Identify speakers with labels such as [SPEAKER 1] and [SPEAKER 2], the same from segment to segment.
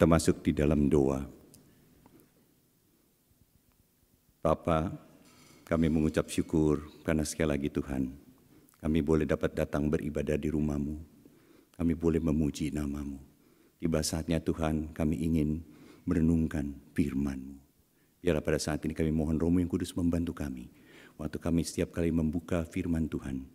[SPEAKER 1] termasuk di dalam doa. Bapa, kami mengucap syukur karena sekali lagi Tuhan, kami boleh dapat datang beribadah di rumahmu. Kami boleh memuji namamu. Tiba saatnya Tuhan, kami ingin merenungkan firman Biarlah pada saat ini kami mohon Romo yang kudus membantu kami. Waktu kami setiap kali membuka firman Tuhan,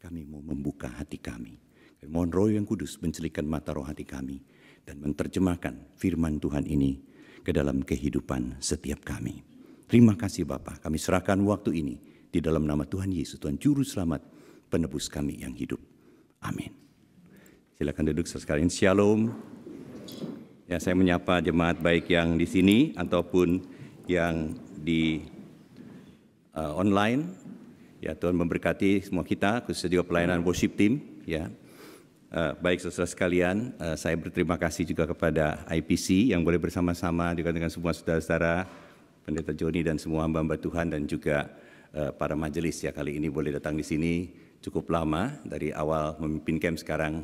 [SPEAKER 1] kami mau membuka hati kami. Kami mohon roh yang kudus mencelikan mata roh hati kami dan menerjemahkan firman Tuhan ini ke dalam kehidupan setiap kami. Terima kasih Bapa, kami serahkan waktu ini di dalam nama Tuhan Yesus, Tuhan Juru Selamat, penebus kami yang hidup. Amin. Silakan duduk sekalian. Shalom. Ya, saya menyapa jemaat baik yang di sini ataupun yang di uh, online. Ya, Tuhan memberkati semua kita, khususnya juga pelayanan worship team. Ya, Uh, baik saudara sekalian, uh, saya berterima kasih juga kepada IPC yang boleh bersama-sama juga dengan semua saudara-saudara pendeta Joni dan semua hamba-hamba Tuhan dan juga uh, para majelis ya kali ini boleh datang di sini cukup lama dari awal memimpin camp sekarang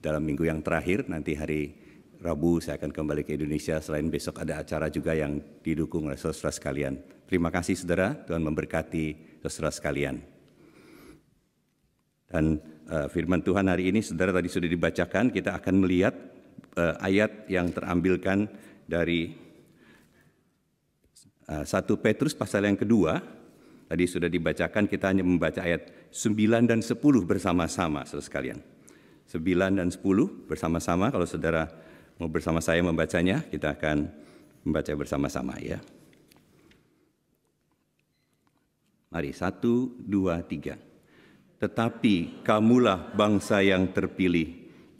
[SPEAKER 1] dalam minggu yang terakhir nanti hari Rabu saya akan kembali ke Indonesia selain besok ada acara juga yang didukung oleh saudara sekalian. Terima kasih saudara, Tuhan memberkati saudara sekalian. Dan uh, firman Tuhan hari ini saudara tadi sudah dibacakan, kita akan melihat uh, ayat yang terambilkan dari uh, Petrus pasal yang kedua. Tadi sudah dibacakan, kita hanya membaca ayat 9 dan 10 bersama-sama, saudara sekalian. 9 dan 10 bersama-sama, kalau saudara mau bersama saya membacanya, kita akan membaca bersama-sama ya. Mari, satu, dua, tiga tetapi kamulah bangsa yang terpilih,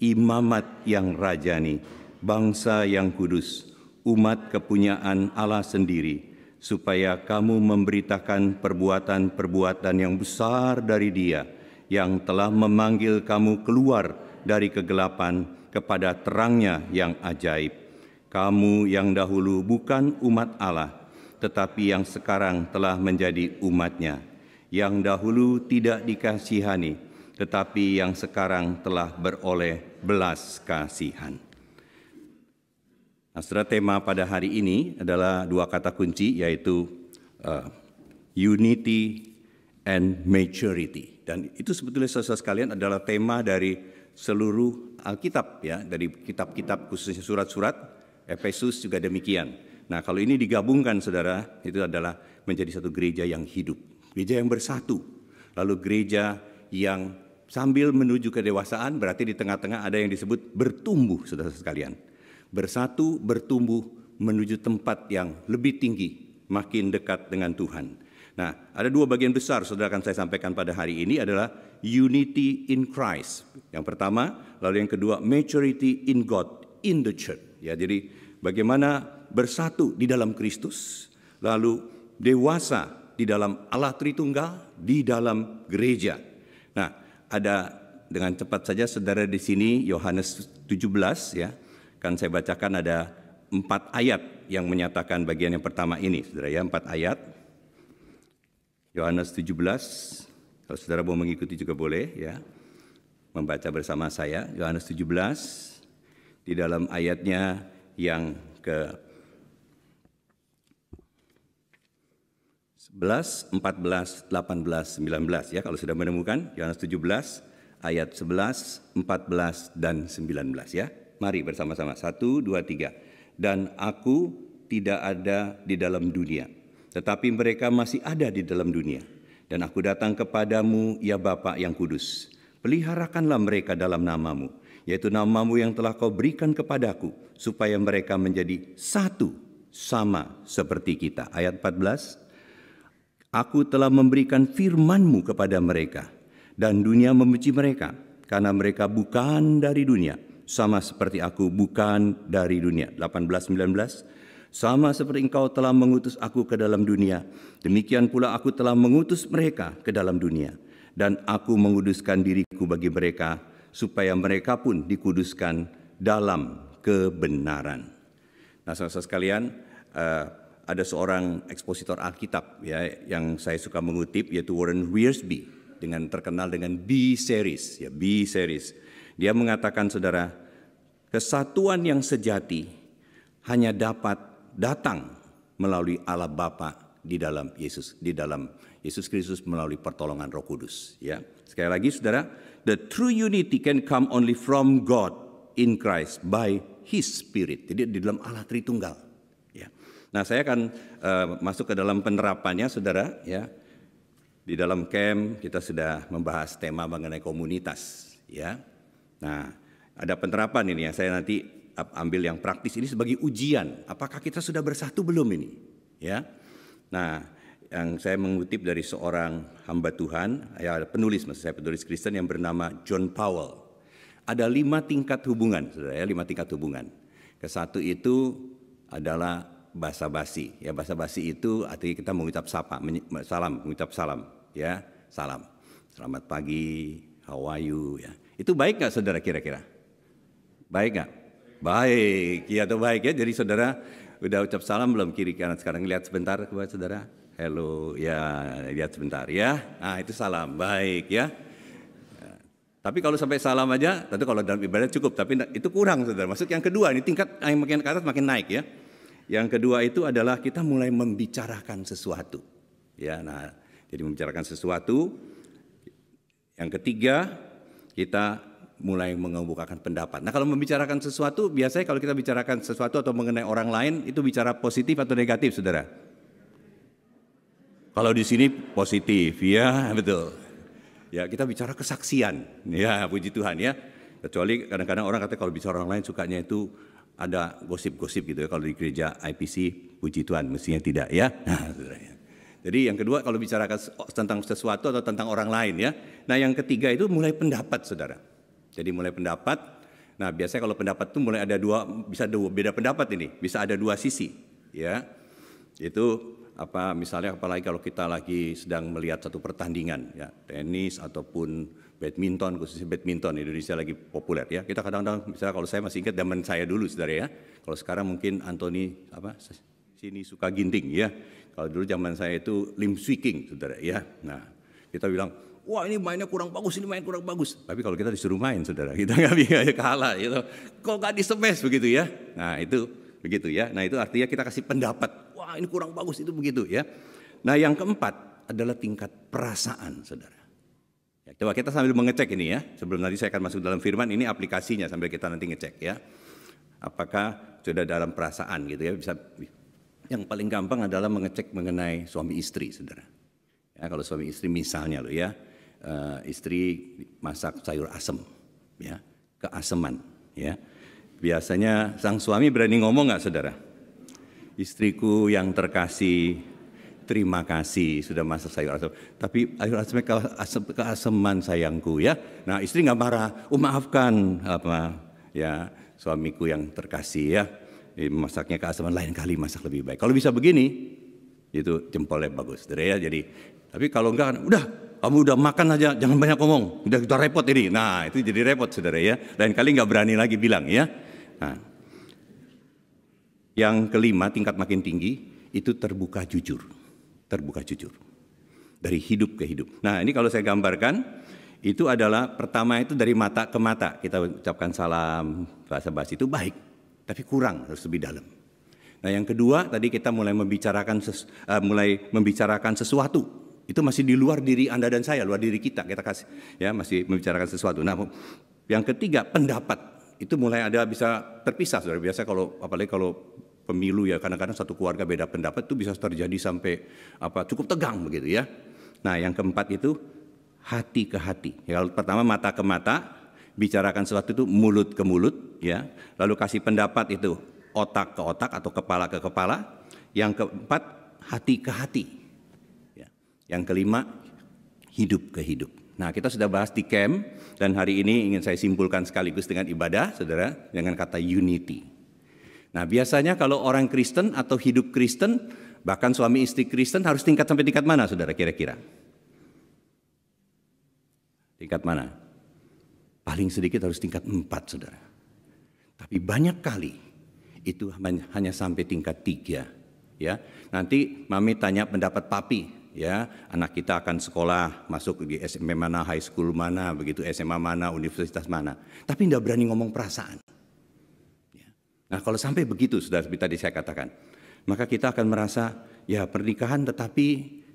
[SPEAKER 1] imamat yang rajani, bangsa yang kudus, umat kepunyaan Allah sendiri, supaya kamu memberitakan perbuatan-perbuatan yang besar dari Dia yang telah memanggil kamu keluar dari kegelapan kepada terangnya yang ajaib. Kamu yang dahulu bukan umat Allah, tetapi yang sekarang telah menjadi umatnya yang dahulu tidak dikasihani, tetapi yang sekarang telah beroleh belas kasihan. Nah, saudara tema pada hari ini adalah dua kata kunci yaitu uh, unity and maturity. Dan itu sebetulnya saudara sekalian adalah tema dari seluruh Alkitab ya, dari kitab-kitab khususnya surat-surat Efesus juga demikian. Nah, kalau ini digabungkan saudara, itu adalah menjadi satu gereja yang hidup gereja yang bersatu, lalu gereja yang sambil menuju kedewasaan berarti di tengah-tengah ada yang disebut bertumbuh saudara sekalian. Bersatu, bertumbuh menuju tempat yang lebih tinggi, makin dekat dengan Tuhan. Nah, ada dua bagian besar saudara akan saya sampaikan pada hari ini adalah unity in Christ. Yang pertama, lalu yang kedua maturity in God in the church. Ya, jadi bagaimana bersatu di dalam Kristus, lalu dewasa di dalam Allah Tritunggal, di dalam gereja. Nah, ada dengan cepat saja saudara di sini Yohanes 17 ya. Kan saya bacakan ada empat ayat yang menyatakan bagian yang pertama ini, saudara ya, empat ayat. Yohanes 17, kalau saudara mau mengikuti juga boleh ya. Membaca bersama saya, Yohanes 17, di dalam ayatnya yang ke 11, 14, 18, 19 ya kalau sudah menemukan Yohanes 17 ayat 11, 14 dan 19 ya. Mari bersama-sama 1 2 3. Dan aku tidak ada di dalam dunia, tetapi mereka masih ada di dalam dunia. Dan aku datang kepadamu ya Bapa yang kudus. Peliharakanlah mereka dalam namamu, yaitu namamu yang telah kau berikan kepadaku, supaya mereka menjadi satu sama seperti kita. Ayat 14 Aku telah memberikan firman-Mu kepada mereka, dan dunia membenci mereka, karena mereka bukan dari dunia, sama seperti aku bukan dari dunia. 18 Sama seperti engkau telah mengutus aku ke dalam dunia, demikian pula aku telah mengutus mereka ke dalam dunia. Dan aku menguduskan diriku bagi mereka, supaya mereka pun dikuduskan dalam kebenaran. Nah, saudara sekalian, eh, ada seorang ekspositor Alkitab ya yang saya suka mengutip yaitu Warren Wiersbe dengan terkenal dengan B series ya B series. Dia mengatakan saudara, kesatuan yang sejati hanya dapat datang melalui Allah Bapa di dalam Yesus di dalam Yesus Kristus melalui pertolongan Roh Kudus ya. Sekali lagi saudara, the true unity can come only from God in Christ by his spirit. Jadi di dalam Allah Tritunggal Nah, saya akan uh, masuk ke dalam penerapannya, saudara. Ya, di dalam camp kita sudah membahas tema mengenai komunitas. Ya, nah ada penerapan ini ya. Saya nanti ambil yang praktis ini sebagai ujian. Apakah kita sudah bersatu belum ini? Ya, nah yang saya mengutip dari seorang hamba Tuhan, ya penulis maksud saya penulis Kristen yang bernama John Powell. Ada lima tingkat hubungan, saudara ya, lima tingkat hubungan. Kesatu itu adalah bahasa basi Ya basa-basi itu artinya kita mengucap sapa, salam, mengucap salam, ya salam. Selamat pagi, how are you? Ya. Itu baik nggak saudara kira-kira? Baik nggak? Baik, ya atau baik ya. Jadi saudara udah ucap salam belum kiri kanan sekarang lihat sebentar kepada saudara. Hello, ya lihat sebentar ya. Nah itu salam, baik ya. Tapi kalau sampai salam aja, tentu kalau dalam ibadah cukup, tapi itu kurang saudara. Maksud yang kedua, ini tingkat yang makin ke atas makin naik ya. Yang kedua itu adalah kita mulai membicarakan sesuatu. Ya, nah, jadi membicarakan sesuatu. Yang ketiga, kita mulai mengemukakan pendapat. Nah, kalau membicarakan sesuatu, biasanya kalau kita bicarakan sesuatu atau mengenai orang lain, itu bicara positif atau negatif, Saudara? Kalau di sini positif, ya betul. Ya, kita bicara kesaksian. Ya, puji Tuhan ya. Kecuali kadang-kadang orang kata kalau bicara orang lain sukanya itu ada gosip-gosip gitu ya kalau di gereja IPC puji Tuhan mestinya tidak ya. Nah, gitu ya. jadi yang kedua kalau bicara tentang sesuatu atau tentang orang lain ya. Nah yang ketiga itu mulai pendapat saudara. Jadi mulai pendapat. Nah biasanya kalau pendapat itu mulai ada dua bisa dua beda pendapat ini bisa ada dua sisi ya. Itu apa misalnya apalagi kalau kita lagi sedang melihat satu pertandingan ya tenis ataupun badminton khususnya badminton Indonesia lagi populer ya. Kita kadang-kadang misalnya kalau saya masih ingat zaman saya dulu saudara ya. Kalau sekarang mungkin Anthony apa sini suka ginting ya. Kalau dulu zaman saya itu Lim King, saudara ya. Nah kita bilang wah ini mainnya kurang bagus, ini main kurang bagus. Tapi kalau kita disuruh main saudara kita nggak bisa kalah gitu. Kok nggak semes begitu ya? Nah itu begitu ya. Nah itu artinya kita kasih pendapat. Wah ini kurang bagus itu begitu ya. Nah yang keempat adalah tingkat perasaan saudara. Ya, coba kita sambil mengecek ini ya, sebelum nanti saya akan masuk dalam firman, ini aplikasinya sambil kita nanti ngecek ya. Apakah sudah dalam perasaan gitu ya, bisa yang paling gampang adalah mengecek mengenai suami istri, saudara. Ya, kalau suami istri misalnya loh ya, eh, istri masak sayur asem, ya, keaseman, ya. Biasanya sang suami berani ngomong nggak, saudara? Istriku yang terkasih, terima kasih sudah masak sayur asam. Tapi sayur asemnya ke asem, keaseman sayangku ya. Nah istri nggak marah, oh maafkan apa ya suamiku yang terkasih ya. Masaknya keaseman lain kali masak lebih baik. Kalau bisa begini itu jempolnya bagus, Dari ya. Jadi tapi kalau enggak udah kamu udah makan aja, jangan banyak ngomong. Udah, kita repot ini. Nah itu jadi repot saudara ya. Lain kali nggak berani lagi bilang ya. Nah, yang kelima tingkat makin tinggi itu terbuka jujur terbuka jujur. Dari hidup ke hidup. Nah ini kalau saya gambarkan, itu adalah pertama itu dari mata ke mata. Kita ucapkan salam, bahasa bahasa itu baik. Tapi kurang, harus lebih dalam. Nah yang kedua tadi kita mulai membicarakan sesu, uh, eh, mulai membicarakan sesuatu itu masih di luar diri Anda dan saya, luar diri kita, kita kasih ya masih membicarakan sesuatu. Nah, yang ketiga pendapat itu mulai ada bisa terpisah. Sudah biasa kalau apalagi kalau pemilu ya kadang-kadang satu keluarga beda pendapat itu bisa terjadi sampai apa cukup tegang begitu ya. Nah yang keempat itu hati ke hati. Ya, kalau pertama mata ke mata, bicarakan sesuatu itu mulut ke mulut ya. Lalu kasih pendapat itu otak ke otak atau kepala ke kepala. Yang keempat hati ke hati. Ya. Yang kelima hidup ke hidup. Nah, kita sudah bahas di camp dan hari ini ingin saya simpulkan sekaligus dengan ibadah, Saudara, dengan kata unity. Nah biasanya kalau orang Kristen atau hidup Kristen, bahkan suami istri Kristen harus tingkat sampai tingkat mana saudara kira-kira? Tingkat mana? Paling sedikit harus tingkat empat saudara. Tapi banyak kali itu hanya sampai tingkat tiga. Ya, nanti mami tanya pendapat papi ya anak kita akan sekolah masuk di SMP mana high school mana begitu SMA mana universitas mana tapi tidak berani ngomong perasaan Nah kalau sampai begitu sudah seperti tadi saya katakan, maka kita akan merasa ya pernikahan tetapi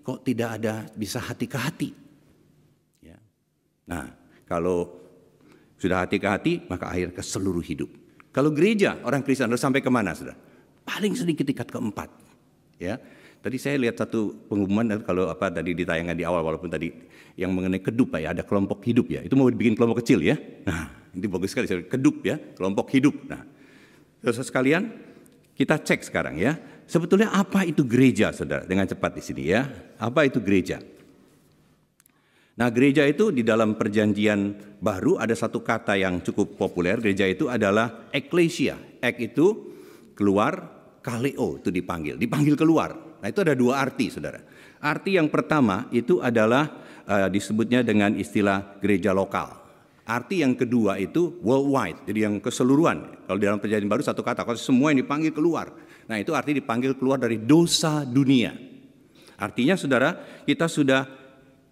[SPEAKER 1] kok tidak ada bisa hati ke hati. Ya. Nah kalau sudah hati ke hati maka akhir ke seluruh hidup. Kalau gereja orang Kristen harus sampai kemana sudah? Paling sedikit tingkat keempat. Ya. Tadi saya lihat satu pengumuman eh, kalau apa tadi ditayangkan di awal walaupun tadi yang mengenai kedup ya ada kelompok hidup ya. Itu mau dibikin kelompok kecil ya. Nah, ini bagus sekali kedup ya, kelompok hidup. Nah, Saudara sekalian, kita cek sekarang ya. Sebetulnya apa itu gereja, saudara? Dengan cepat di sini ya. Apa itu gereja? Nah gereja itu di dalam perjanjian baru ada satu kata yang cukup populer. Gereja itu adalah eklesia. Ek itu keluar, kaleo itu dipanggil. Dipanggil keluar. Nah itu ada dua arti saudara. Arti yang pertama itu adalah uh, disebutnya dengan istilah gereja lokal. Arti yang kedua itu worldwide, jadi yang keseluruhan. Kalau di dalam perjanjian baru satu kata, kalau semua yang dipanggil keluar. Nah itu arti dipanggil keluar dari dosa dunia. Artinya saudara, kita sudah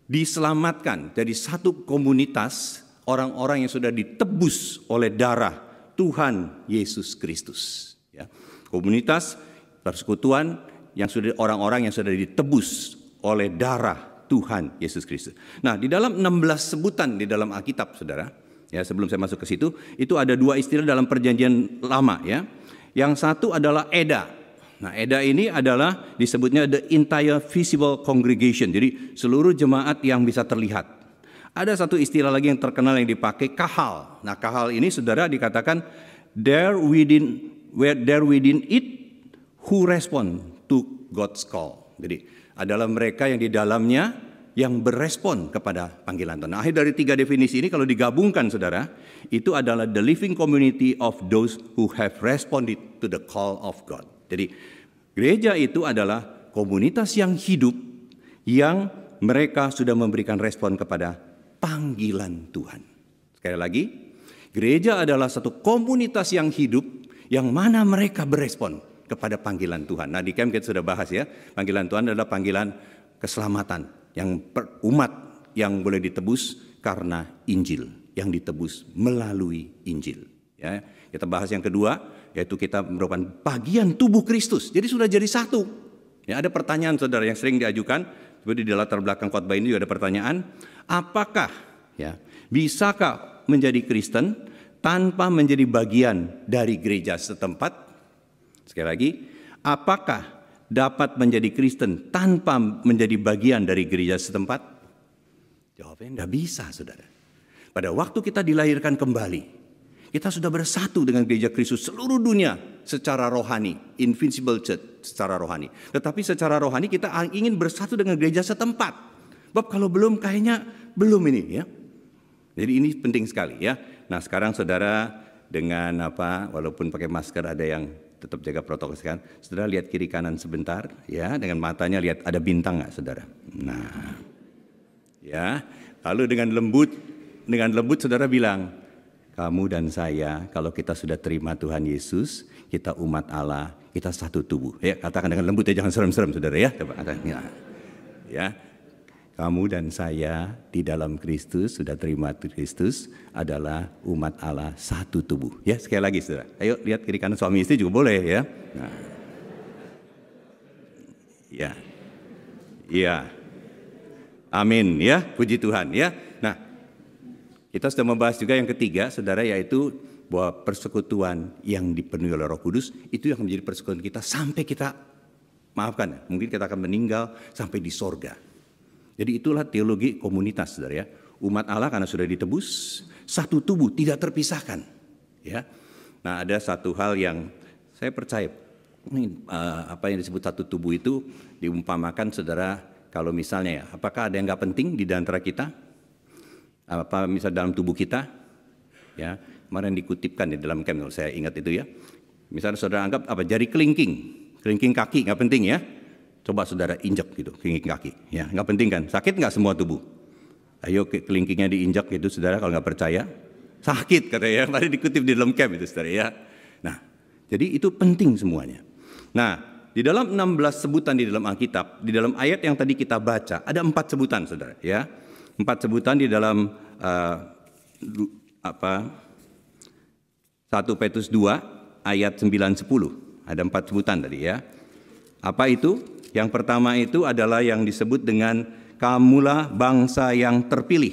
[SPEAKER 1] diselamatkan dari satu komunitas orang-orang yang sudah ditebus oleh darah Tuhan Yesus Kristus. Ya. Komunitas persekutuan yang sudah orang-orang yang sudah ditebus oleh darah Tuhan Yesus Kristus. Nah, di dalam 16 sebutan di dalam Alkitab, saudara, ya sebelum saya masuk ke situ, itu ada dua istilah dalam perjanjian lama ya. Yang satu adalah eda. Nah, eda ini adalah disebutnya the entire visible congregation. Jadi seluruh jemaat yang bisa terlihat. Ada satu istilah lagi yang terkenal yang dipakai kahal. Nah, kahal ini saudara dikatakan there within where there within it who respond to God's call. Jadi adalah mereka yang di dalamnya yang berespon kepada panggilan Tuhan. akhir dari tiga definisi ini kalau digabungkan saudara, itu adalah the living community of those who have responded to the call of God. Jadi gereja itu adalah komunitas yang hidup yang mereka sudah memberikan respon kepada panggilan Tuhan. Sekali lagi, gereja adalah satu komunitas yang hidup yang mana mereka berespon kepada panggilan Tuhan. Nah di camp kita sudah bahas ya, panggilan Tuhan adalah panggilan keselamatan, yang per, umat yang boleh ditebus karena Injil yang ditebus melalui Injil ya kita bahas yang kedua yaitu kita merupakan bagian tubuh Kristus jadi sudah jadi satu ya ada pertanyaan saudara yang sering diajukan seperti di latar belakang khotbah ini juga ada pertanyaan apakah ya bisakah menjadi Kristen tanpa menjadi bagian dari gereja setempat sekali lagi apakah dapat menjadi Kristen tanpa menjadi bagian dari gereja setempat? Jawabnya tidak bisa, saudara. Pada waktu kita dilahirkan kembali, kita sudah bersatu dengan gereja Kristus seluruh dunia secara rohani, invincible church secara rohani. Tetapi secara rohani kita ingin bersatu dengan gereja setempat. Bab kalau belum kayaknya belum ini ya. Jadi ini penting sekali ya. Nah sekarang saudara dengan apa walaupun pakai masker ada yang tetap jaga protokol kesehatan. Saudara lihat kiri kanan sebentar, ya, dengan matanya lihat ada bintang nggak, saudara. Nah, ya, lalu dengan lembut, dengan lembut saudara bilang, kamu dan saya, kalau kita sudah terima Tuhan Yesus, kita umat Allah, kita satu tubuh. Ya, katakan dengan lembut ya, jangan serem-serem, saudara ya. Coba katakan, ya. ya kamu dan saya di dalam Kristus sudah terima Kristus adalah umat Allah satu tubuh. Ya sekali lagi saudara. Ayo lihat kiri kanan suami istri juga boleh ya. Nah. Ya. Ya. Amin ya. Puji Tuhan ya. Nah kita sudah membahas juga yang ketiga saudara yaitu bahwa persekutuan yang dipenuhi oleh roh kudus itu yang menjadi persekutuan kita sampai kita maafkan mungkin kita akan meninggal sampai di sorga jadi itulah teologi komunitas, saudara ya. Umat Allah karena sudah ditebus, satu tubuh tidak terpisahkan. Ya, nah ada satu hal yang saya percaya ini, eh, apa yang disebut satu tubuh itu diumpamakan saudara kalau misalnya ya, apakah ada yang nggak penting di antara kita? Apa misalnya dalam tubuh kita? Ya, kemarin dikutipkan di dalam camp, saya ingat itu ya. Misalnya saudara anggap apa jari kelingking, kelingking kaki nggak penting ya, Coba saudara injek gitu kelingking kaki. Ya, nggak penting kan? Sakit nggak semua tubuh? Ayo kelingkingnya diinjak gitu saudara kalau nggak percaya. Sakit katanya yang tadi dikutip di dalam camp itu saudara ya. Nah, jadi itu penting semuanya. Nah, di dalam 16 sebutan di dalam Alkitab, di dalam ayat yang tadi kita baca, ada empat sebutan saudara ya. Empat sebutan di dalam uh, apa 1 Petrus 2 ayat 9 10. Ada empat sebutan tadi ya. Apa itu? Yang pertama itu adalah yang disebut dengan kamulah bangsa yang terpilih.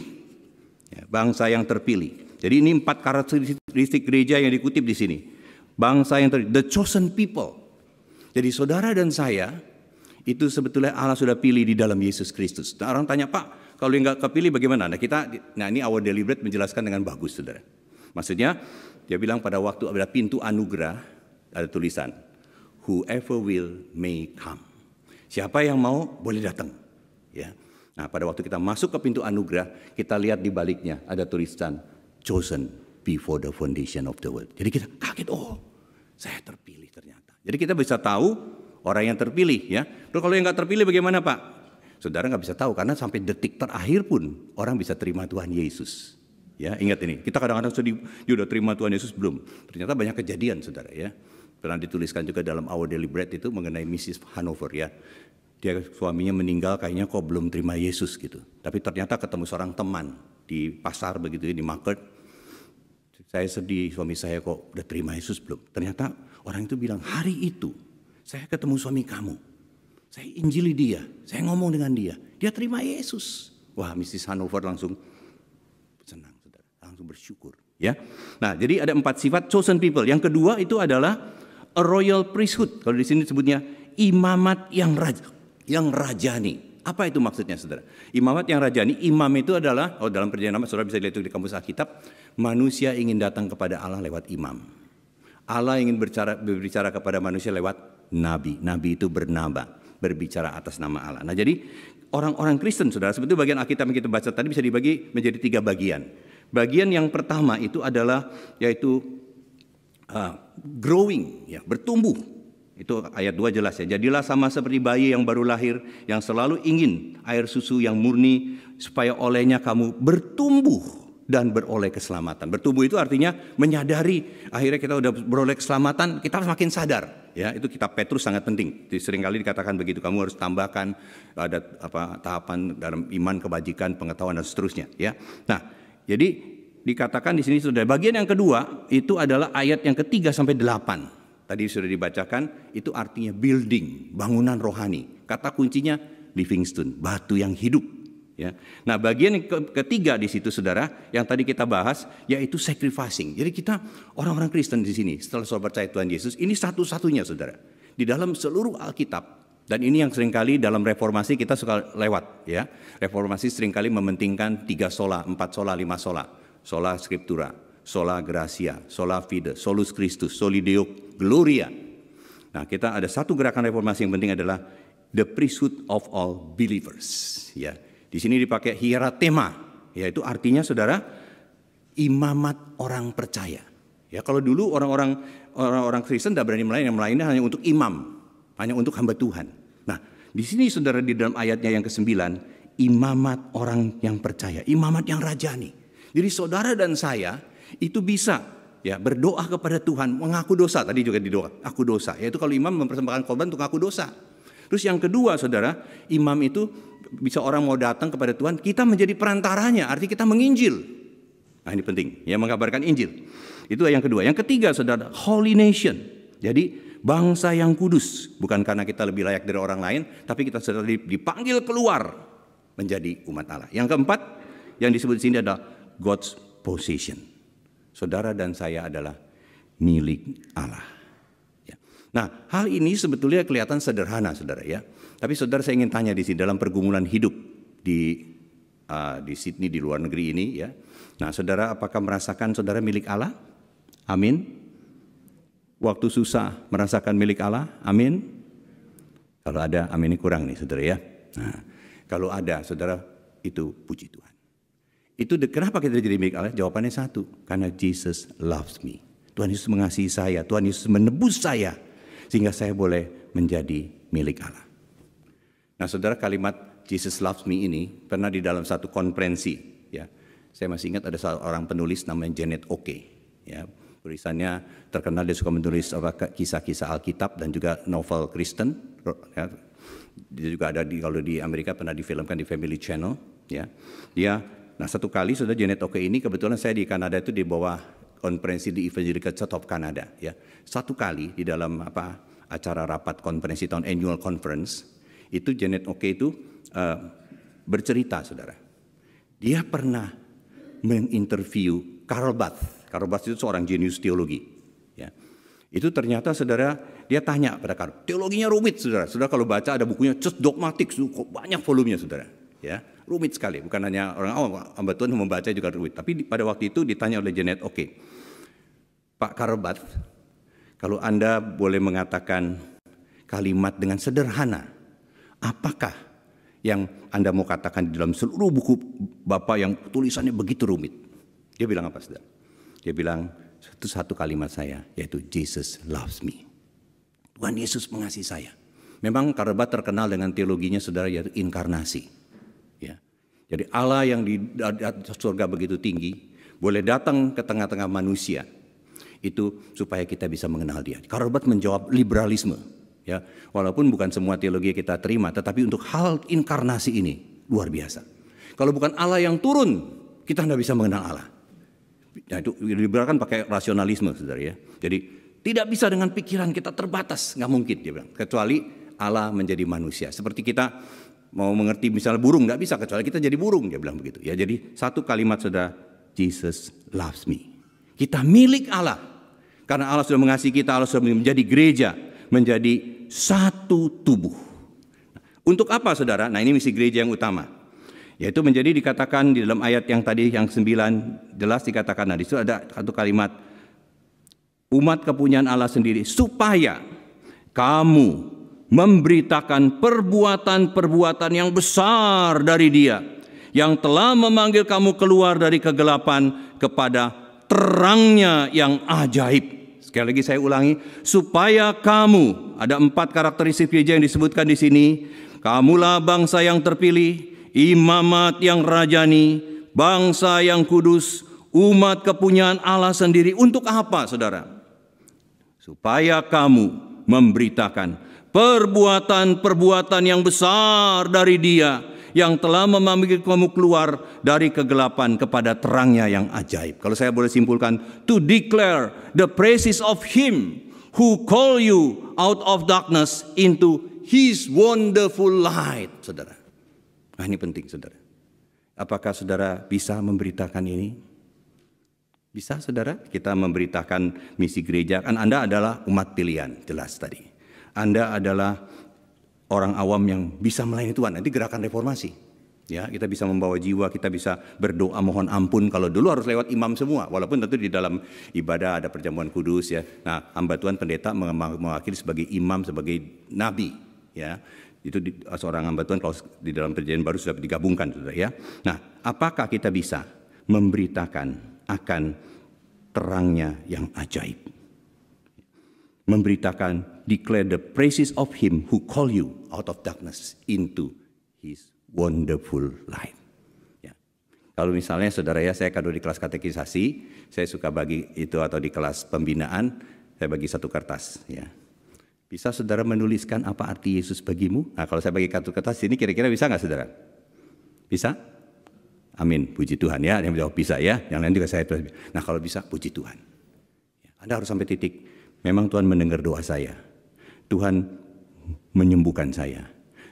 [SPEAKER 1] Ya, bangsa yang terpilih. Jadi ini empat karakteristik gereja yang dikutip di sini. Bangsa yang terpilih, the chosen people. Jadi saudara dan saya itu sebetulnya Allah sudah pilih di dalam Yesus Kristus. Nah, orang tanya, "Pak, kalau yang nggak kepilih bagaimana?" Nah, kita nah ini our deliberate menjelaskan dengan bagus, Saudara. Maksudnya dia bilang pada waktu ada pintu anugerah ada tulisan, "Whoever will may come." Siapa yang mau boleh datang. Ya. Nah, pada waktu kita masuk ke pintu anugerah, kita lihat di baliknya ada tulisan chosen before the foundation of the world. Jadi kita kaget, oh, saya terpilih ternyata. Jadi kita bisa tahu orang yang terpilih ya. Terus kalau yang nggak terpilih bagaimana Pak? Saudara nggak bisa tahu karena sampai detik terakhir pun orang bisa terima Tuhan Yesus. Ya, ingat ini. Kita kadang-kadang sudah terima Tuhan Yesus belum. Ternyata banyak kejadian, Saudara ya pernah dituliskan juga dalam Our Daily Bread itu mengenai Mrs. Hanover ya. Dia suaminya meninggal kayaknya kok belum terima Yesus gitu. Tapi ternyata ketemu seorang teman di pasar begitu ya, di market. Saya sedih suami saya kok udah terima Yesus belum. Ternyata orang itu bilang hari itu saya ketemu suami kamu. Saya injili dia, saya ngomong dengan dia. Dia terima Yesus. Wah, Mrs. Hanover langsung senang, Langsung bersyukur. Ya, nah jadi ada empat sifat chosen people. Yang kedua itu adalah a royal priesthood. Kalau di sini sebutnya imamat yang raja, yang rajani. Apa itu maksudnya saudara? Imamat yang rajani, imam itu adalah, oh dalam perjanjian lama saudara bisa lihat itu di kampus Alkitab, manusia ingin datang kepada Allah lewat imam. Allah ingin berbicara, berbicara kepada manusia lewat nabi. Nabi itu bernaba, berbicara atas nama Allah. Nah jadi orang-orang Kristen saudara, sebetulnya bagian Alkitab yang kita baca tadi bisa dibagi menjadi tiga bagian. Bagian yang pertama itu adalah yaitu uh, growing ya bertumbuh itu ayat 2 jelas ya jadilah sama seperti bayi yang baru lahir yang selalu ingin air susu yang murni supaya olehnya kamu bertumbuh dan beroleh keselamatan. Bertumbuh itu artinya menyadari akhirnya kita sudah beroleh keselamatan, kita harus makin sadar. Ya, itu kitab Petrus sangat penting. Seringkali dikatakan begitu, kamu harus tambahkan ada apa tahapan dalam iman, kebajikan, pengetahuan dan seterusnya, ya. Nah, jadi dikatakan di sini sudah. Bagian yang kedua itu adalah ayat yang ketiga sampai delapan. Tadi sudah dibacakan, itu artinya building, bangunan rohani. Kata kuncinya stone batu yang hidup. Ya. Nah bagian yang ketiga di situ saudara, yang tadi kita bahas, yaitu sacrificing. Jadi kita orang-orang Kristen di sini, setelah saudara percaya Tuhan Yesus, ini satu-satunya saudara. Di dalam seluruh Alkitab, dan ini yang seringkali dalam reformasi kita suka lewat ya. Reformasi seringkali mementingkan tiga sola, empat sola, lima sola sola scriptura, sola gracia, sola fide, solus Christus, soli Deo gloria. Nah, kita ada satu gerakan reformasi yang penting adalah the priesthood of all believers, ya. Di sini dipakai hieratema, yaitu artinya Saudara imamat orang percaya. Ya, kalau dulu orang-orang orang-orang Kristen tidak berani melayani, melayani hanya untuk imam, hanya untuk hamba Tuhan. Nah, di sini Saudara di dalam ayatnya yang ke-9, imamat orang yang percaya, imamat yang rajani. Jadi saudara dan saya itu bisa ya berdoa kepada Tuhan mengaku dosa tadi juga doa aku dosa yaitu kalau imam mempersembahkan korban untuk aku dosa terus yang kedua saudara imam itu bisa orang mau datang kepada Tuhan kita menjadi perantaranya arti kita menginjil nah ini penting ya mengabarkan Injil itu yang kedua yang ketiga saudara holy nation jadi bangsa yang kudus bukan karena kita lebih layak dari orang lain tapi kita sudah dipanggil keluar menjadi umat Allah yang keempat yang disebut di sini adalah God's possession. Saudara dan saya adalah milik Allah. Ya. Nah, hal ini sebetulnya kelihatan sederhana, saudara ya. Tapi saudara saya ingin tanya di sini dalam pergumulan hidup di uh, di Sydney di luar negeri ini ya. Nah, saudara apakah merasakan saudara milik Allah? Amin. Waktu susah merasakan milik Allah? Amin. Kalau ada amin ini kurang nih saudara ya. Nah, kalau ada saudara itu puji Tuhan. Itu de, kenapa kita jadi milik Allah? Jawabannya satu, karena Jesus loves me. Tuhan Yesus mengasihi saya, Tuhan Yesus menebus saya sehingga saya boleh menjadi milik Allah. Nah, Saudara kalimat Jesus loves me ini pernah di dalam satu konferensi ya. Saya masih ingat ada seorang penulis namanya Janet Oke ya. Tulisannya terkenal dia suka menulis kisah-kisah Alkitab dan juga novel Kristen ya. Dia juga ada di kalau di Amerika pernah difilmkan di Family Channel ya. Dia Nah satu kali sudah Janet Oke ini kebetulan saya di Kanada itu di bawah konferensi di Evangelical Church of Canada ya. Satu kali di dalam apa acara rapat konferensi tahun annual conference itu Janet Oke itu uh, bercerita saudara. Dia pernah menginterview Karl Barth. Karl Barth itu seorang jenius teologi. Ya. Itu ternyata saudara dia tanya pada Karl, teologinya rumit saudara. Saudara kalau baca ada bukunya, just dogmatik, banyak volumenya saudara ya rumit sekali bukan hanya orang awam oh, hamba Tuhan membaca juga rumit tapi pada waktu itu ditanya oleh Janet oke okay, Pak Karobat kalau Anda boleh mengatakan kalimat dengan sederhana apakah yang Anda mau katakan di dalam seluruh buku Bapak yang tulisannya begitu rumit dia bilang apa saudara dia bilang satu satu kalimat saya yaitu Jesus loves me Tuhan Yesus mengasihi saya memang Karabat terkenal dengan teologinya saudara yaitu inkarnasi jadi Allah yang di surga begitu tinggi boleh datang ke tengah-tengah manusia. Itu supaya kita bisa mengenal dia. Karobat menjawab liberalisme. ya Walaupun bukan semua teologi kita terima, tetapi untuk hal inkarnasi ini luar biasa. Kalau bukan Allah yang turun, kita tidak bisa mengenal Allah. Nah, itu liberal kan pakai rasionalisme, saudara ya. Jadi tidak bisa dengan pikiran kita terbatas, nggak mungkin dia bilang. Kecuali Allah menjadi manusia. Seperti kita mau mengerti misalnya burung nggak bisa kecuali kita jadi burung dia bilang begitu. Ya jadi satu kalimat sudah Jesus loves me. Kita milik Allah. Karena Allah sudah mengasihi kita, Allah sudah menjadi gereja, menjadi satu tubuh. Untuk apa saudara? Nah ini misi gereja yang utama. Yaitu menjadi dikatakan di dalam ayat yang tadi yang sembilan jelas dikatakan. Nah di ada satu kalimat. Umat kepunyaan Allah sendiri supaya kamu memberitakan perbuatan-perbuatan yang besar dari Dia yang telah memanggil kamu keluar dari kegelapan kepada terangnya yang ajaib. Sekali lagi saya ulangi, supaya kamu ada empat karakteristik gereja yang disebutkan di sini. Kamulah bangsa yang terpilih, imamat yang rajani, bangsa yang kudus, umat kepunyaan Allah sendiri. Untuk apa, saudara? Supaya kamu memberitakan perbuatan-perbuatan yang besar dari dia yang telah memanggil kamu keluar dari kegelapan kepada terangnya yang ajaib. Kalau saya boleh simpulkan, to declare the praises of him who call you out of darkness into his wonderful light, Saudara. Nah, ini penting, Saudara. Apakah Saudara bisa memberitakan ini? Bisa, Saudara? Kita memberitakan misi gereja kan Anda adalah umat pilihan, jelas tadi. Anda adalah orang awam yang bisa melayani Tuhan. Nanti gerakan reformasi. Ya, kita bisa membawa jiwa, kita bisa berdoa mohon ampun. Kalau dulu harus lewat imam semua, walaupun tentu di dalam ibadah ada perjamuan kudus ya. Nah, hamba Tuhan pendeta mewakili sebagai imam, sebagai nabi, ya. Itu di, seorang hamba Tuhan kalau di dalam perjanjian baru sudah digabungkan sudah ya. Nah, apakah kita bisa memberitakan akan terangnya yang ajaib? Memberitakan declare the praises of him who called you out of darkness into his wonderful light. Ya. Kalau misalnya saudara ya saya kado di kelas katekisasi, saya suka bagi itu atau di kelas pembinaan, saya bagi satu kertas ya. Bisa saudara menuliskan apa arti Yesus bagimu? Nah kalau saya bagi kartu kertas ini kira-kira bisa nggak saudara? Bisa? Amin, puji Tuhan ya. Yang jawab bisa ya, yang lain juga saya Nah kalau bisa puji Tuhan. Ya, Anda harus sampai titik, memang Tuhan mendengar doa saya Tuhan menyembuhkan saya.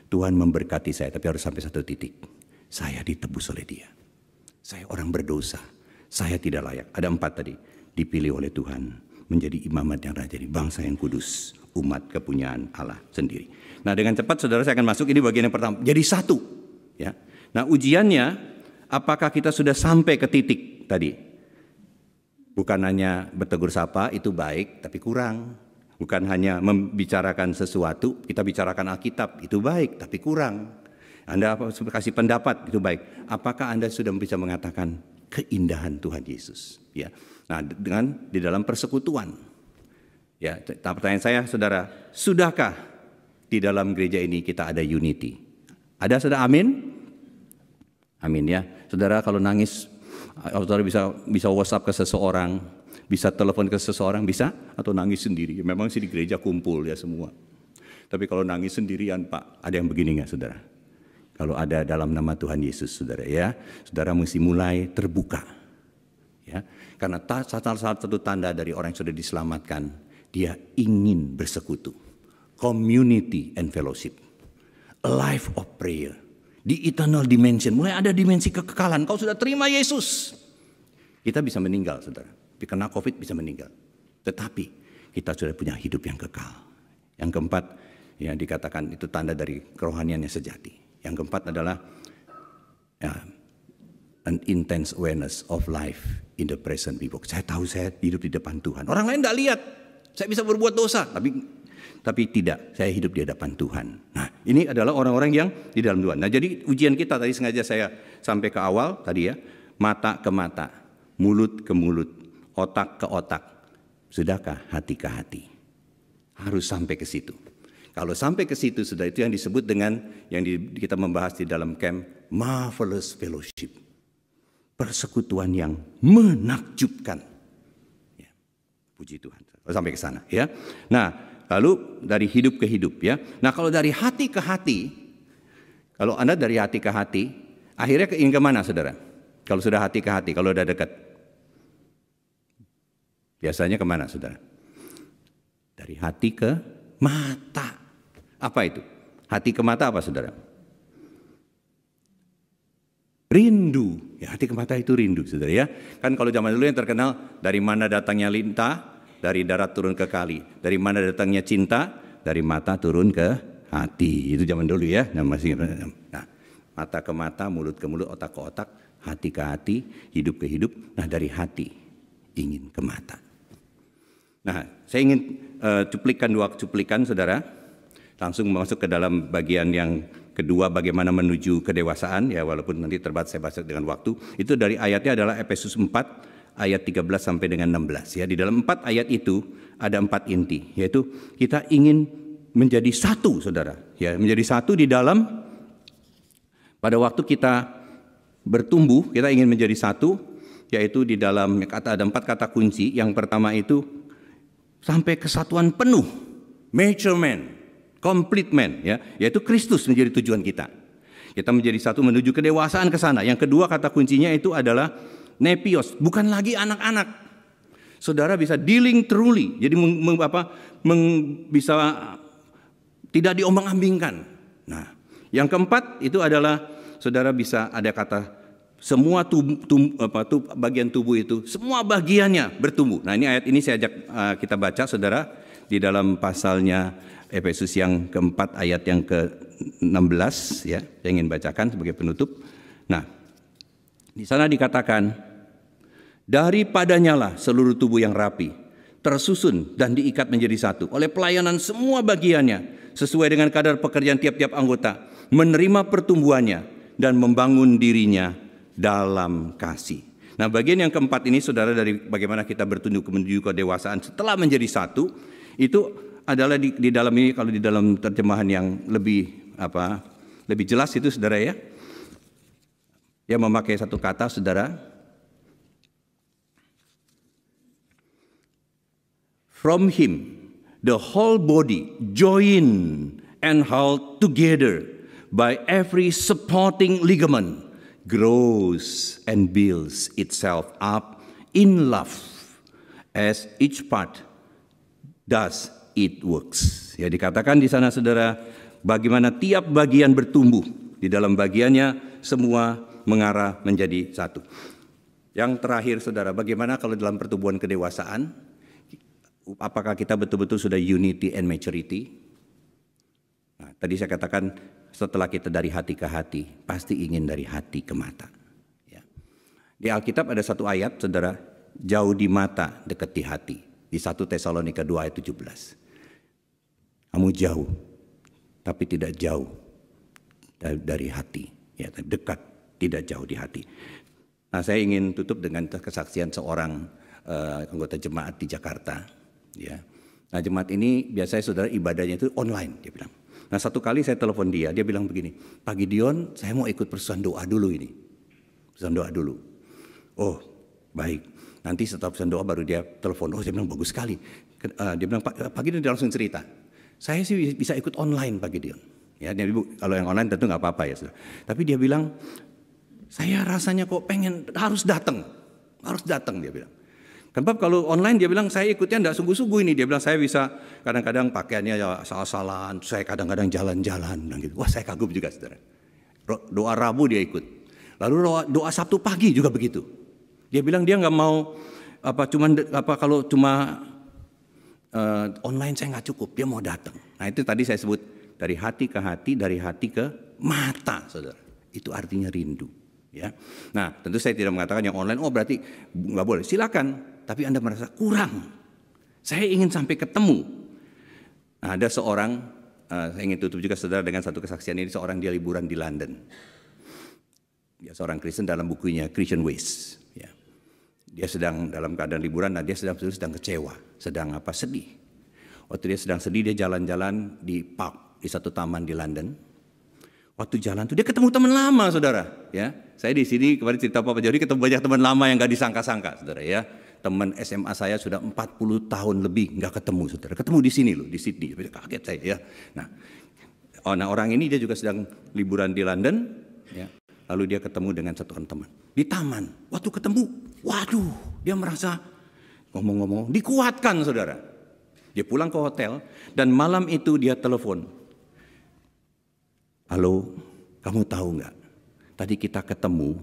[SPEAKER 1] Tuhan memberkati saya, tapi harus sampai satu titik. Saya ditebus oleh dia. Saya orang berdosa. Saya tidak layak. Ada empat tadi. Dipilih oleh Tuhan menjadi imamat yang raja di bangsa yang kudus. Umat kepunyaan Allah sendiri. Nah dengan cepat saudara saya akan masuk. Ini bagian yang pertama. Jadi satu. ya. Nah ujiannya apakah kita sudah sampai ke titik tadi? Bukan hanya bertegur sapa itu baik tapi kurang. Bukan hanya membicarakan sesuatu, kita bicarakan Alkitab, itu baik, tapi kurang. Anda kasih pendapat, itu baik. Apakah Anda sudah bisa mengatakan keindahan Tuhan Yesus? Ya. Nah, dengan di dalam persekutuan. Ya, pertanyaan saya, saudara, sudahkah di dalam gereja ini kita ada unity? Ada sudah. amin? Amin ya. Saudara kalau nangis, saudara bisa bisa WhatsApp ke seseorang, bisa telepon ke seseorang, bisa? Atau nangis sendiri? Memang sih di gereja kumpul ya semua. Tapi kalau nangis sendirian Pak, ada yang begini nggak saudara? Kalau ada dalam nama Tuhan Yesus saudara ya, saudara mesti mulai terbuka. Ya, karena salah satu tanda dari orang yang sudah diselamatkan, dia ingin bersekutu. Community and fellowship. A life of prayer. Di eternal dimension, mulai ada dimensi kekekalan. Kau sudah terima Yesus. Kita bisa meninggal, saudara kena COVID bisa meninggal. Tetapi kita sudah punya hidup yang kekal. Yang keempat, yang dikatakan itu tanda dari kerohanian yang sejati. Yang keempat adalah ya, an intense awareness of life in the present people. Saya tahu saya hidup di depan Tuhan. Orang lain tidak lihat. Saya bisa berbuat dosa, tapi tapi tidak. Saya hidup di hadapan Tuhan. Nah, ini adalah orang-orang yang di dalam Tuhan. Nah, jadi ujian kita tadi sengaja saya sampai ke awal tadi ya, mata ke mata, mulut ke mulut, otak ke otak, sudahkah hati ke hati? Harus sampai ke situ. Kalau sampai ke situ sudah itu yang disebut dengan yang di, kita membahas di dalam camp marvelous fellowship. Persekutuan yang menakjubkan. Ya, puji Tuhan. Sampai ke sana ya. Nah, lalu dari hidup ke hidup ya. Nah, kalau dari hati ke hati kalau Anda dari hati ke hati, akhirnya ke, ke mana Saudara? Kalau sudah hati ke hati, kalau sudah dekat. Biasanya kemana saudara? Dari hati ke mata. Apa itu? Hati ke mata apa saudara? Rindu. Ya hati ke mata itu rindu saudara ya. Kan kalau zaman dulu yang terkenal dari mana datangnya lintah, dari darat turun ke kali. Dari mana datangnya cinta, dari mata turun ke hati. Itu zaman dulu ya. Nah, masih, nah, mata ke mata, mulut ke mulut, otak ke otak, hati ke hati, hidup ke hidup. Nah dari hati ingin ke mata. Nah, saya ingin uh, cuplikan dua cuplikan saudara. Langsung masuk ke dalam bagian yang kedua bagaimana menuju kedewasaan ya walaupun nanti terbatas saya bahas dengan waktu. Itu dari ayatnya adalah Efesus 4 ayat 13 sampai dengan 16 ya. Di dalam empat ayat itu ada empat inti yaitu kita ingin menjadi satu saudara ya menjadi satu di dalam pada waktu kita bertumbuh kita ingin menjadi satu yaitu di dalam kata ada empat kata kunci yang pertama itu sampai kesatuan penuh, mature man, complete man, ya, yaitu Kristus menjadi tujuan kita. Kita menjadi satu menuju kedewasaan ke sana. Yang kedua kata kuncinya itu adalah nepios, bukan lagi anak-anak. Saudara bisa dealing truly, jadi meng, meng, apa, meng, bisa tidak diombang-ambingkan. Nah, yang keempat itu adalah saudara bisa ada kata semua tubuh, tum, apa, tubuh, bagian tubuh itu, semua bagiannya bertumbuh. Nah ini ayat ini saya ajak uh, kita baca saudara di dalam pasalnya Efesus yang keempat ayat yang ke-16 ya. Saya ingin bacakan sebagai penutup. Nah di sana dikatakan lah seluruh tubuh yang rapi tersusun dan diikat menjadi satu oleh pelayanan semua bagiannya sesuai dengan kadar pekerjaan tiap-tiap anggota menerima pertumbuhannya dan membangun dirinya dalam kasih. Nah, bagian yang keempat ini saudara dari bagaimana kita bertunduk menuju dewasaan. setelah menjadi satu itu adalah di, di dalam ini kalau di dalam terjemahan yang lebih apa? lebih jelas itu saudara ya. Yang memakai satu kata saudara from him the whole body join and held together by every supporting ligament grows and builds itself up in love as each part does it works. Ya dikatakan di sana saudara bagaimana tiap bagian bertumbuh di dalam bagiannya semua mengarah menjadi satu. Yang terakhir saudara bagaimana kalau dalam pertumbuhan kedewasaan apakah kita betul-betul sudah unity and maturity? Tadi saya katakan setelah kita dari hati ke hati, pasti ingin dari hati ke mata. Ya. Di Alkitab ada satu ayat, saudara, jauh di mata, dekat di hati. Di 1 Tesalonika 2 ayat 17. Kamu jauh, tapi tidak jauh dari hati. Ya, dekat, tidak jauh di hati. Nah, saya ingin tutup dengan kesaksian seorang uh, anggota jemaat di Jakarta. Ya, nah jemaat ini biasanya saudara ibadahnya itu online, dia bilang. Nah satu kali saya telepon dia, dia bilang begini, pagi Dion saya mau ikut perusahaan doa dulu ini. Perusahaan doa dulu. Oh baik, nanti setelah perusahaan doa baru dia telepon, oh dia bilang bagus sekali. Eh, dia bilang pagi eh, Gideon dia langsung cerita, saya sih bisa ikut online pagi Dion. Ya, dia, kalau yang online tentu nggak apa-apa ya. Tapi dia bilang, saya rasanya kok pengen harus datang, harus datang dia bilang. Sebab kan kalau online dia bilang saya ikutnya tidak sungguh-sungguh ini. Dia bilang saya bisa kadang-kadang pakaiannya ya salah-salahan. Saya kadang-kadang jalan-jalan. Gitu. Wah saya kagum juga saudara. Doa Rabu dia ikut. Lalu doa, doa Sabtu pagi juga begitu. Dia bilang dia nggak mau apa cuman apa kalau cuma uh, online saya nggak cukup. Dia mau datang. Nah itu tadi saya sebut dari hati ke hati, dari hati ke mata saudara. Itu artinya rindu. Ya. Nah tentu saya tidak mengatakan yang online oh berarti nggak boleh. Silakan tapi Anda merasa kurang. Saya ingin sampai ketemu. Nah, ada seorang, uh, saya ingin tutup juga saudara dengan satu kesaksian ini, seorang dia liburan di London. Dia seorang Kristen dalam bukunya Christian Ways. Ya. Dia sedang dalam keadaan liburan, nah dia sedang sedang kecewa, sedang apa sedih. Waktu dia sedang sedih, dia jalan-jalan di park di satu taman di London. Waktu jalan tuh dia ketemu teman lama, saudara. Ya, saya di sini kemarin cerita Pak Jody ketemu banyak teman lama yang gak disangka-sangka, saudara. Ya, teman SMA saya sudah 40 tahun lebih nggak ketemu saudara. Ketemu di sini loh, di Sydney. Kaget saya ya. Nah, oh, nah orang ini dia juga sedang liburan di London. Ya. Lalu dia ketemu dengan satu orang teman. Di taman, waktu ketemu, waduh dia merasa ngomong-ngomong dikuatkan saudara. Dia pulang ke hotel dan malam itu dia telepon. Halo, kamu tahu nggak? Tadi kita ketemu,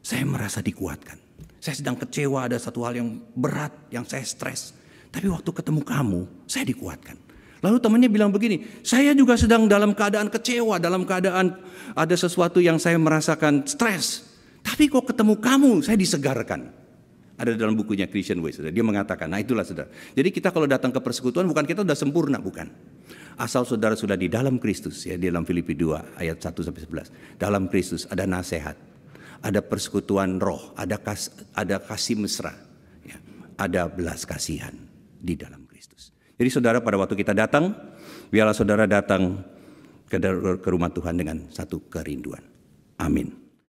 [SPEAKER 1] saya merasa dikuatkan. Saya sedang kecewa ada satu hal yang berat yang saya stres. Tapi waktu ketemu kamu, saya dikuatkan. Lalu temannya bilang begini, saya juga sedang dalam keadaan kecewa, dalam keadaan ada sesuatu yang saya merasakan stres. Tapi kok ketemu kamu, saya disegarkan. Ada dalam bukunya Christian Way, saudara. Dia mengatakan, nah itulah saudara. Jadi kita kalau datang ke persekutuan, bukan kita sudah sempurna, bukan asal saudara sudah di dalam Kristus ya di dalam Filipi 2 ayat 1 sampai 11. Dalam Kristus ada nasihat, ada persekutuan roh, ada kas, ada kasih mesra, ya. ada belas kasihan di dalam Kristus. Jadi saudara pada waktu kita datang, biarlah saudara datang ke, ke rumah Tuhan dengan satu kerinduan. Amin.